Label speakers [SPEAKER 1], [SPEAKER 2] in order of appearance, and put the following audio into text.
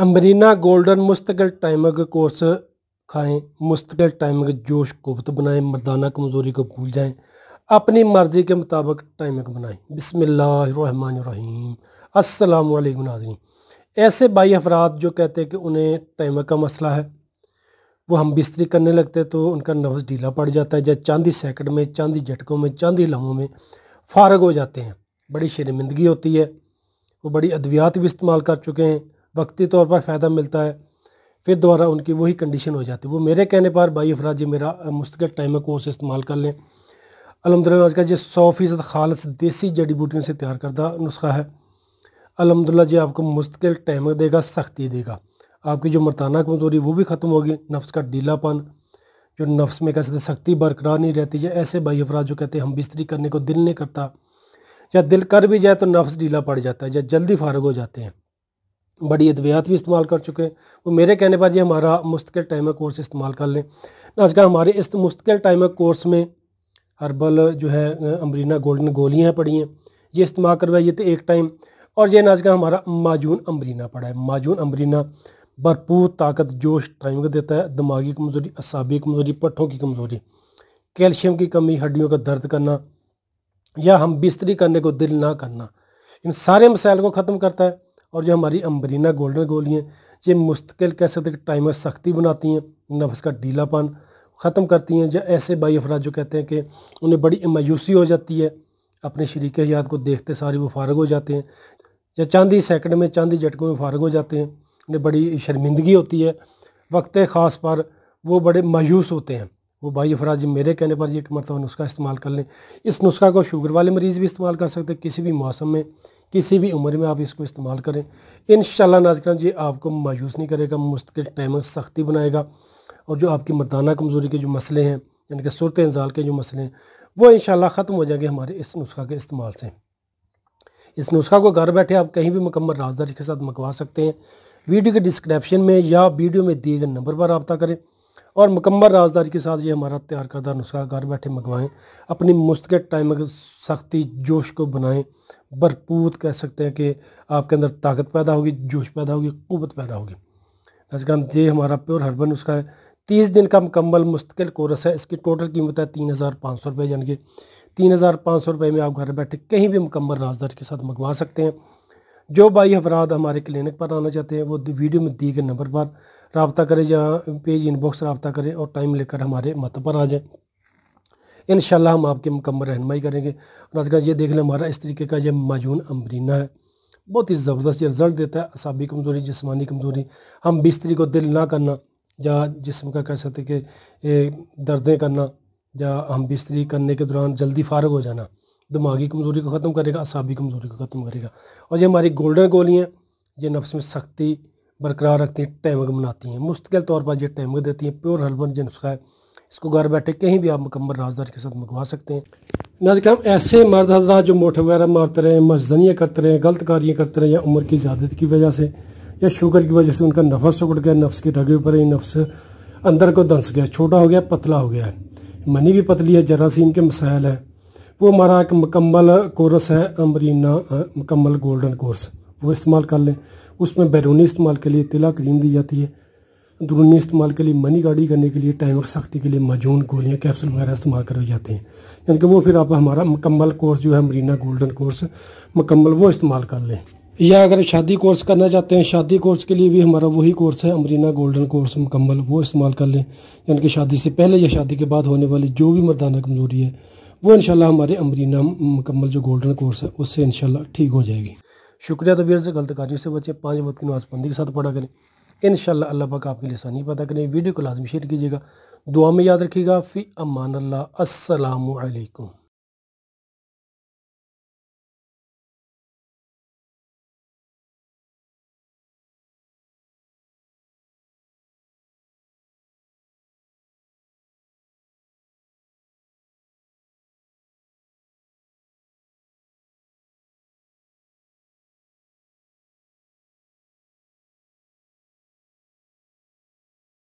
[SPEAKER 1] अम्बरीना golden मुस्तकिल timer कोर्स खाएं मुस्तकिल टाइमर जोश कोफ्त बनाएं मर्दाना कमज़ोरी को भूल जाएं अपनी मर्ज़ी के मुताबिक टाइमर बनाएं बिसमीम अस्सलाम वालेकुम नाजरीन ऐसे बाई अफराद जो कहते हैं कि उन्हें टाइमर का मसला है वो हम बिस्तरी करने लगते तो उनका नफ्स ढीला पड़ जाता है या चांदी सैकड़ में चांदी झटकों में चांदी लम्हों में फारग हो जाते हैं बड़ी शर्मिंदगी होती है वो बड़ी अद्वियात भी इस्तेमाल कर चुके हैं वक्ती तौर पर फ़ायदा मिलता है फिर दोबारा उनकी वही कंडीशन हो जाती है वो मेरे कहने पर भाई अफराज जी मेरा मुस्तकिल टाइम है कोर्स इस्तेमाल कर लें अलहमदिल्ला आज का ये सौ फ़ीसद खालस देसी जड़ी बूटियों से तैयार करता नुस्खा है अलहमदिल्ला जी आपको मुस्तकिल टाइम देगा सख्ती देगा आपकी जो मरताना कमज़ोरी वो भी ख़त्म होगी नफ्स का डीलापन जो नफ्स में कह सकते सख्ती बरकरार नहीं रहती या ऐसे भाई अफराज जो कहते हैं हम बिस्तरी करने को दिल नहीं करता या दिल कर भी जाए तो नफ्स डीला पड़ जाता है या जल्दी फारग हो जाते हैं बड़ी अद्वियात भी इस्तेमाल कर चुके हैं वो तो मेरे कहने पर ये हमारा मुस्तकिल टाइमर कोर्स इस्तेमाल कर लें नाजका हमारे इस मुस्तकिल टाइमर कोर्स में हर्बल जो है अम्बरीना गोल्डन गोलियाँ पड़ी हैं ये इस्तेमाल करवाइए तो एक टाइम और ये नाजका हमारा माजून अम्बरीना पड़ा है माजून अम्बरीना भरपूर ताकत जोश टाइम का देता है दिमागी कमज़ोरी असाबी कमज़ोरी पट्ठों की कमज़ोरी कैल्शियम की कमी हड्डियों का दर्द करना या हम बिस्तरी करने को दिल ना करना इन सारे मसाइल को ख़त्म करता है और जो हमारी अम्बरीना गोल्डन गोली हैं ये मुस्तकिल कह सकते हैं टाइमर सख्ती बनाती हैं नफ्स का ढीलापन ख़त्म करती हैं या ऐसे बाई अफराज जो कहते हैं कि उन्हें बड़ी मायूसी हो जाती है अपने शरीक हयात को देखते सारे वो फारग हो जाते हैं या चांदी सेकंड में चांदी झटकों में फारग हो जाते हैं उन्हें बड़ी शर्मिंदगी होती है वक्त ख़ास पर वो बड़े मायूस होते हैं वो भाई अफराज मेरे कहने पर एक मरतबा नुस्खा इस्तेमाल कर लें इस नुस्खा को शुगर वाले मरीज़ भी इस्तेमाल कर सकते हैं किसी भी मौसम में किसी भी उम्र में आप इसको इस्तेमाल करें इन नाजकरान जी आपको मायूस नहीं करेगा मुस्तकिल टाइम सख्ती बनाएगा और जो आपकी मरदाना कमज़ोरी के जो मसले हैं यानी कि सूरत इंजाल के जो मसले हैं वो इन ख़त्म हो जाएंगे हमारे इस नुस्खा के इस्तेमाल से इस नुस्खा को घर बैठे आप कहीं भी मुकम्मल राजदारी के साथ मंगवा सकते हैं वीडियो के डिस्क्रिप्शन में या वीडियो में दिए गए नंबर पर रबता करें और मकम्मल राजदारी के साथ ये हमारा तैयार करदा नुस्खा घर बैठे मंगवाएं अपनी मुस्तक टाइम सख्ती जोश को बनाएं भरपूर कह सकते हैं कि आपके अंदर ताकत पैदा होगी जोश पैदा होगी कुत पैदा होगी नाजगान ये हमारा प्योर हर्बल नुस्खा है तीस दिन का मुकम्मल मुस्तकिल कोर्स है इसकी टोटल कीमत है तीन हज़ार पाँच सौ रुपये यानी कि तीन हज़ार पाँच सौ रुपये में आप घर बैठे कहीं भी मुकम्मल राजदारी के साथ मंगवा सकते हैं जो भाई अफराद हमारे क्लिनिक पर आना चाहते हैं वो वीडियो में दिए गए नंबर पर रबता करें या पेज इनबॉक्स रबता करें और टाइम लेकर हमारे मत पर आ जाएँ इन हम आपकी मुकम्मल रहनमई करेंगे और आजकल ये देख लें हमारा इस तरीके का यह माजून अम्बरीना है बहुत ही ज़बरदस्त रिज़ल्ट देता है असाबी कमज़ोरी जिसमानी कमज़ोरी हम बिस्तरी को दिल ना करना या जिसम का कह सकते कि दर्दें करना या हम बिस्तरी करने के दौरान जल्दी फारग हो जाना दिमागी कमज़ोरी को ख़त्म करेगा असाबी कमज़ोरी को ख़त्म करेगा और ये हमारी गोल्डन गोलियाँ ये नफ्स में सख्ती बरकरार रखती हैं टैमक बनाती हैं मुस्तकिल तौर पर यह टैमग देती हैं प्योर हलबन जो नुस्खा है इसको घर बैठे कहीं भी आप मुकम्मल राजदार के साथ मंगवा सकते हैं नाजकाम ऐसे मर्द हजरा जो मोटे वगैरह मारते रहे मजदनियाँ करते रहे गलत कार्य करते रहे या उम्र की ज़्यादत की वजह से या शुगर की वजह से उनका नफस उगड़ गया नफ्स की रगे पर नफ्स अंदर को दंस गया छोटा हो गया पतला हो गया है मनी भी पतली है जरासीम के मसायल हैं वो हमारा एक मुकम्मल कोर्स है अमरीना मुकम्मल गोल्डन कोर्स वो इस्तेमाल कर लें उसमें बैरूनी इस्तेमाल के लिए तिला क्रीम दी जाती है अंदरूनी इस्तेमाल के लिए मनी गाड़ी करने के लिए टाइम और सख्ती के लिए मजून गोलियाँ कैप्सूल वगैरह इस्तेमाल करे जाते हैं यानी कि वो फिर आप हमारा मुकम्मल कोर्स जो है मरीना गोल्डन कोर्स मुकम्मल वो इस्तेमाल कर लें या अगर शादी कोर्स करना चाहते हैं शादी कोर्स के लिए भी हमारा वही कोर्स है अमरीना गोल्डन कोर्स मुकम्मल वो इस्तेमाल कर लें यानी कि शादी से पहले या शादी के बाद होने वाली जो भी मर्दाना कमजोरी है वो इन हमारे अमरीना मुकम्मल जो गोल्डन कोर्स है उससे इन ठीक हो जाएगी शुक्रिया तबीर तो से गलत कार्यों से बचे पाँच वक्त की नवाजबंदी के साथ पढ़ा करें इन अल्लाह पाक आपके लिए आसानी पैदा करें वीडियो को लाजमी शेयर कीजिएगा दुआ में याद रखिएगा फ़ी अमान अल्लाह असलकम